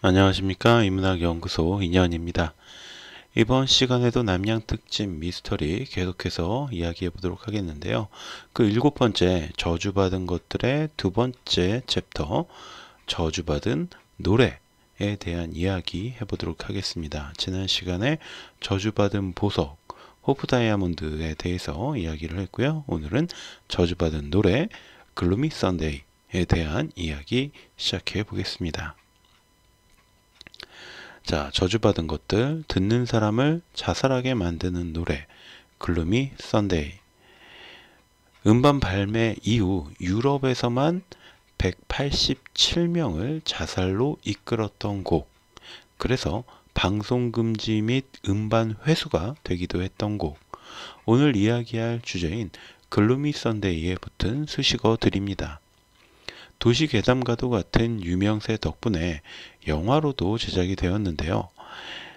안녕하십니까 이문학연구소 이년입니다. 이번 시간에도 남양 특집 미스터리 계속해서 이야기해 보도록 하겠는데요. 그 일곱 번째 저주받은 것들의 두 번째 챕터 저주받은 노래에 대한 이야기 해보도록 하겠습니다. 지난 시간에 저주받은 보석 호프 다이아몬드에 대해서 이야기를 했고요. 오늘은 저주받은 노래 글루미 썬데이에 대한 이야기 시작해 보겠습니다. 자, 저주받은 것들, 듣는 사람을 자살하게 만드는 노래, 글루미 썬데이. 음반 발매 이후 유럽에서만 187명을 자살로 이끌었던 곡. 그래서 방송 금지 및 음반 회수가 되기도 했던 곡. 오늘 이야기할 주제인 글루미 썬데이에 붙은 수식어 들입니다 도시 괴담과도 같은 유명세 덕분에 영화로도 제작이 되었는데요.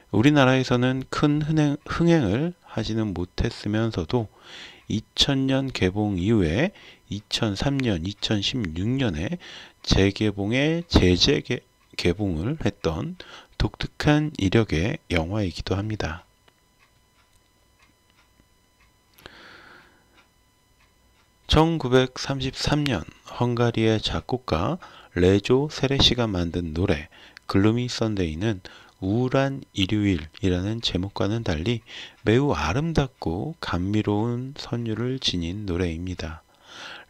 우리나라에서는 큰 흥행, 흥행을 하지는 못했으면서도 2000년 개봉 이후에 2003년, 2016년에 재개봉에 재재개봉을 했던 독특한 이력의 영화이기도 합니다. 1933년 헝가리의 작곡가 레조 세레시가 만든 노래 글루미 선데이는 우울한 일요일이라는 제목과는 달리 매우 아름답고 감미로운 선율을 지닌 노래입니다.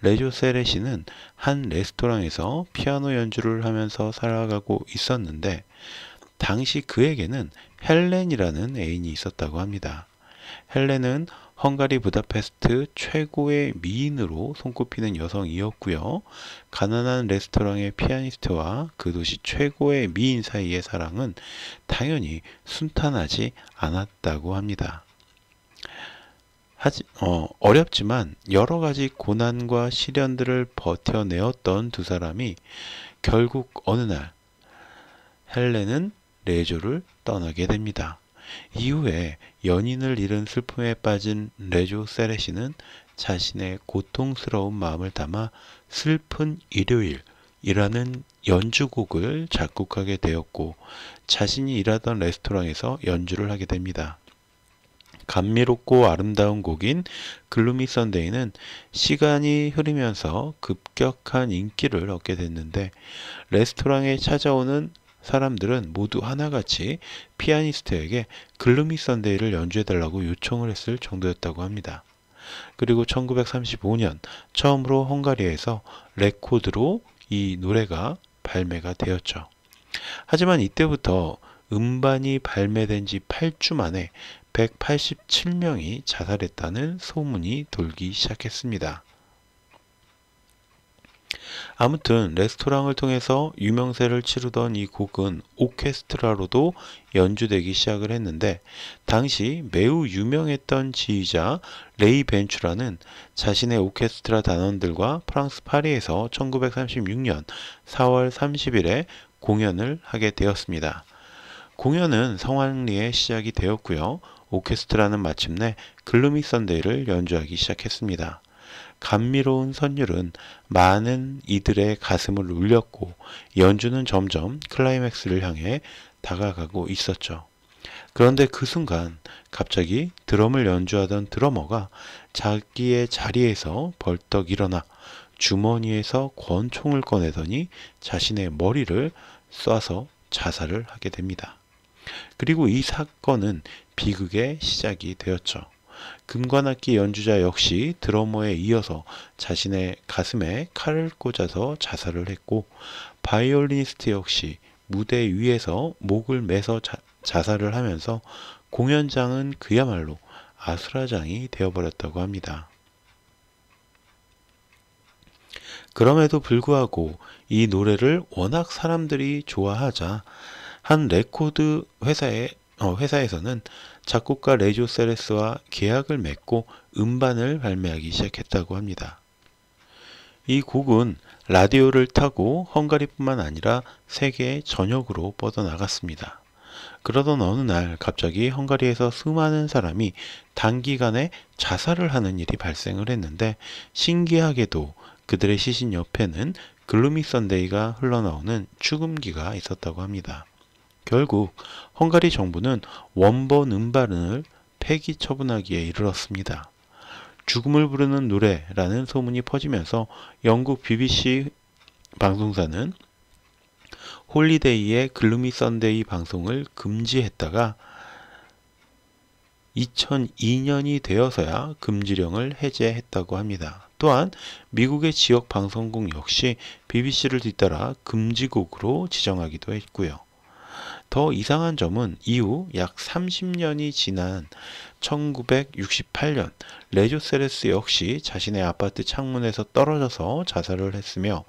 레조 세레시는 한 레스토랑에서 피아노 연주를 하면서 살아가고 있었는데 당시 그에게는 헬렌이라는 애인이 있었다고 합니다. 헬렌은 헝가리 부다페스트 최고의 미인으로 손꼽히는 여성이었고요. 가난한 레스토랑의 피아니스트와 그 도시 최고의 미인 사이의 사랑은 당연히 순탄하지 않았다고 합니다. 하지, 어, 어렵지만 여러 가지 고난과 시련들을 버텨내었던 두 사람이 결국 어느 날헬레는 레조를 떠나게 됩니다. 이후에 연인을 잃은 슬픔에 빠진 레조 세레시는 자신의 고통스러운 마음을 담아 슬픈 일요일이라는 연주곡을 작곡하게 되었고 자신이 일하던 레스토랑에서 연주를 하게 됩니다. 감미롭고 아름다운 곡인 글루미 선데이는 시간이 흐르면서 급격한 인기를 얻게 됐는데 레스토랑에 찾아오는 사람들은 모두 하나같이 피아니스트에게 글루미 선데이를 연주해달라고 요청을 했을 정도였다고 합니다. 그리고 1935년 처음으로 헝가리에서 레코드로 이 노래가 발매가 되었죠. 하지만 이때부터 음반이 발매된 지 8주 만에 187명이 자살했다는 소문이 돌기 시작했습니다. 아무튼 레스토랑을 통해서 유명세를 치르던 이 곡은 오케스트라로도 연주되기 시작을 했는데 당시 매우 유명했던 지휘자 레이 벤츄라는 자신의 오케스트라 단원들과 프랑스 파리에서 1936년 4월 30일에 공연을 하게 되었습니다. 공연은 성황리에 시작이 되었고요. 오케스트라는 마침내 글루미 선데이를 연주하기 시작했습니다. 감미로운 선율은 많은 이들의 가슴을 울렸고 연주는 점점 클라이맥스를 향해 다가가고 있었죠. 그런데 그 순간 갑자기 드럼을 연주하던 드러머가 자기의 자리에서 벌떡 일어나 주머니에서 권총을 꺼내더니 자신의 머리를 쏴서 자살을 하게 됩니다. 그리고 이 사건은 비극의 시작이 되었죠. 금관악기 연주자 역시 드러머에 이어서 자신의 가슴에 칼을 꽂아서 자살을 했고 바이올리니스트 역시 무대 위에서 목을 매서 자, 자살을 하면서 공연장은 그야말로 아수라장이 되어버렸다고 합니다. 그럼에도 불구하고 이 노래를 워낙 사람들이 좋아하자 한 레코드 회사에 어, 회사에서는 작곡가 레조 세레스와 계약을 맺고 음반을 발매하기 시작했다고 합니다. 이 곡은 라디오를 타고 헝가리뿐만 아니라 세계 전역으로 뻗어나갔습니다. 그러던 어느 날 갑자기 헝가리에서 수많은 사람이 단기간에 자살을 하는 일이 발생을 했는데 신기하게도 그들의 시신 옆에는 글루미 선데이가 흘러나오는 추금기가 있었다고 합니다. 결국 헝가리 정부는 원본 음반을 폐기 처분하기에 이르렀습니다. 죽음을 부르는 노래라는 소문이 퍼지면서 영국 BBC 방송사는 홀리데이의 글루미 선데이 방송을 금지했다가 2002년이 되어서야 금지령을 해제했다고 합니다. 또한 미국의 지역 방송국 역시 BBC를 뒤따라 금지곡으로 지정하기도 했고요. 더 이상한 점은 이후 약 30년이 지난 1968년 레조세레스 역시 자신의 아파트 창문에서 떨어져서 자살을 했으며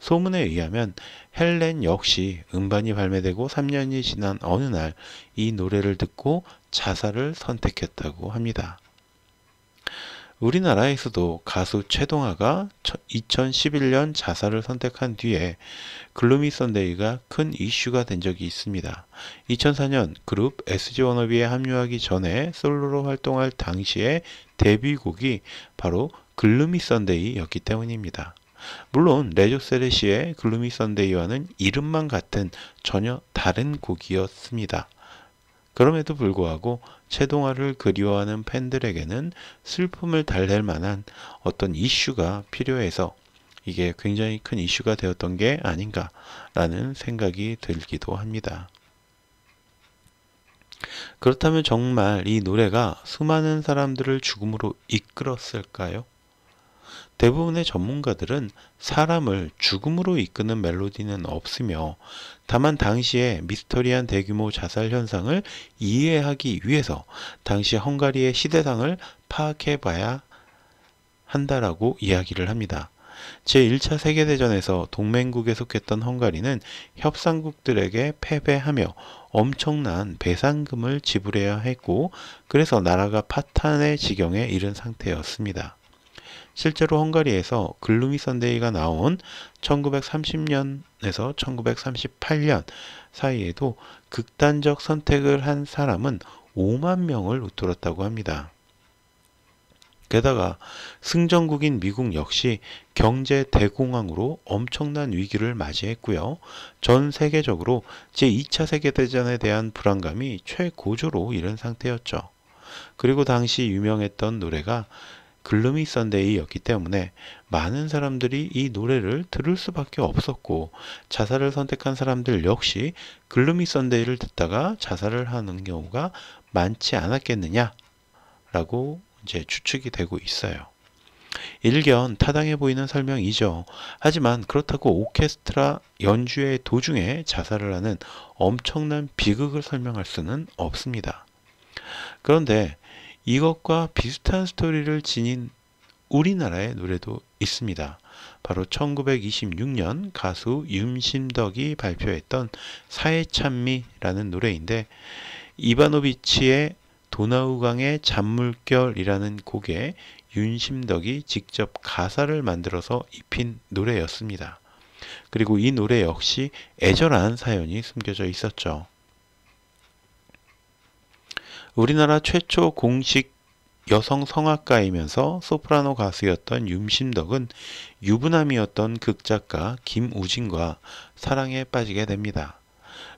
소문에 의하면 헬렌 역시 음반이 발매되고 3년이 지난 어느 날 이 노래를 듣고 자살을 선택했다고 합니다. 우리나라에서도 가수 최동아가 2011년 자살을 선택한 뒤에 글루미 선데이가 큰 이슈가 된 적이 있습니다. 2004년 그룹 SG 워너비에 합류하기 전에 솔로로 활동할 당시의 데뷔곡이 바로 글루미 선데이였기 때문입니다. 물론 레조세레시의 글루미 선데이와는 이름만 같은 전혀 다른 곡이었습니다. 그럼에도 불구하고 최동화를 그리워하는 팬들에게는 슬픔을 달랠 만한 어떤 이슈가 필요해서 이게 굉장히 큰 이슈가 되었던 게 아닌가라는 생각이 들기도 합니다. 그렇다면 정말 이 노래가 수많은 사람들을 죽음으로 이끌었을까요? 대부분의 전문가들은 사람을 죽음으로 이끄는 멜로디는 없으며 다만 당시의 미스터리한 대규모 자살 현상을 이해하기 위해서 당시 헝가리의 시대상을 파악해 봐야 한다라고 이야기를 합니다. 제1차 세계대전에서 동맹국에 속했던 헝가리는 협상국들에게 패배하며 엄청난 배상금을 지불해야 했고 그래서 나라가 파탄의 지경에 이른 상태였습니다. 실제로 헝가리에서 글루미 선데이가 나온 1930년에서 1938년 사이에도 극단적 선택을 한 사람은 5만 명을 웃돌았다고 합니다. 게다가 승전국인 미국 역시 경제 대공황으로 엄청난 위기를 맞이했고요. 전 세계적으로 제2차 세계대전에 대한 불안감이 최고조로 이른 상태였죠. 그리고 당시 유명했던 노래가 글루미 선데이였기 때문에 많은 사람들이 이 노래를 들을 수밖에 없었고 자살을 선택한 사람들 역시 글루미 선데이를 듣다가 자살을 하는 경우가 많지 않았겠느냐라고 이제 추측이 되고 있어요. 일견 타당해 보이는 설명이죠. 하지만 그렇다고 오케스트라 연주의 도중에 자살을 하는 엄청난 비극을 설명할 수는 없습니다. 그런데 이것과 비슷한 스토리를 지닌 우리나라의 노래도 있습니다. 바로 1926년 가수 윤심덕이 발표했던 사회찬미라는 노래인데 이바노비치의 도나우강의 잔물결이라는 곡에 윤심덕이 직접 가사를 만들어서 입힌 노래였습니다. 그리고 이 노래 역시 애절한 사연이 숨겨져 있었죠. 우리나라 최초 공식 여성 성악가이면서 소프라노 가수였던 윤심덕은 유부남이었던 극작가 김우진과 사랑에 빠지게 됩니다.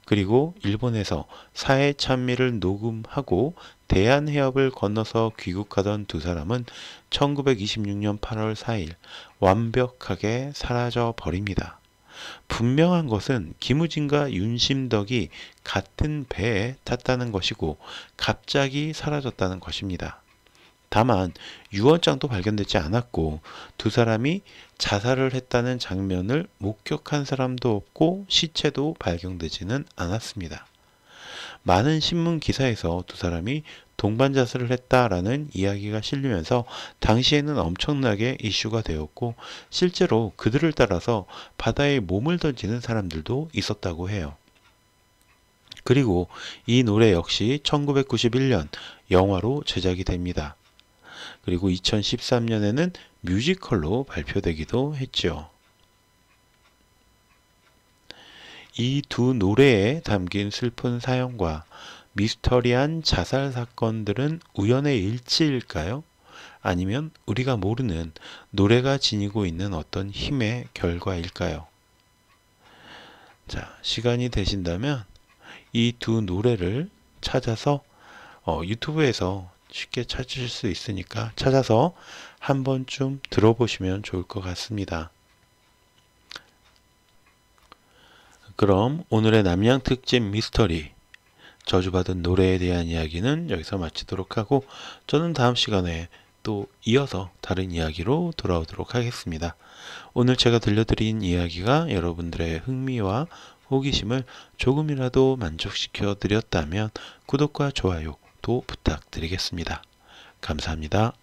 그리고 일본에서 사회 찬미를 녹음하고 대한해협을 건너서 귀국하던 두 사람은 1926년 8월 4일 완벽하게 사라져 버립니다. 분명한 것은 김우진과 윤심덕이 같은 배에 탔다는 것이고 갑자기 사라졌다는 것입니다. 다만 유언장도 발견되지 않았고 두 사람이 자살을 했다는 장면을 목격한 사람도 없고 시체도 발견되지는 않았습니다. 많은 신문 기사에서 두 사람이 동반 자수을 했다라는 이야기가 실리면서 당시에는 엄청나게 이슈가 되었고 실제로 그들을 따라서 바다에 몸을 던지는 사람들도 있었다고 해요. 그리고 이 노래 역시 1991년 영화로 제작이 됩니다. 그리고 2013년에는 뮤지컬로 발표되기도 했죠. 이 두 노래에 담긴 슬픈 사연과 미스터리한 자살 사건들은 우연의 일치일까요? 아니면 우리가 모르는 노래가 지니고 있는 어떤 힘의 결과일까요? 자, 시간이 되신다면 이 두 노래를 찾아서 어, 유튜브에서 쉽게 찾으실 수 있으니까 찾아서 한 번쯤 들어보시면 좋을 것 같습니다. 그럼 오늘의 남양 특집 미스터리 저주받은 노래에 대한 이야기는 여기서 마치도록 하고 저는 다음 시간에 또 이어서 다른 이야기로 돌아오도록 하겠습니다. 오늘 제가 들려드린 이야기가 여러분들의 흥미와 호기심을 조금이라도 만족시켜 드렸다면 구독과 좋아요도 부탁드리겠습니다. 감사합니다.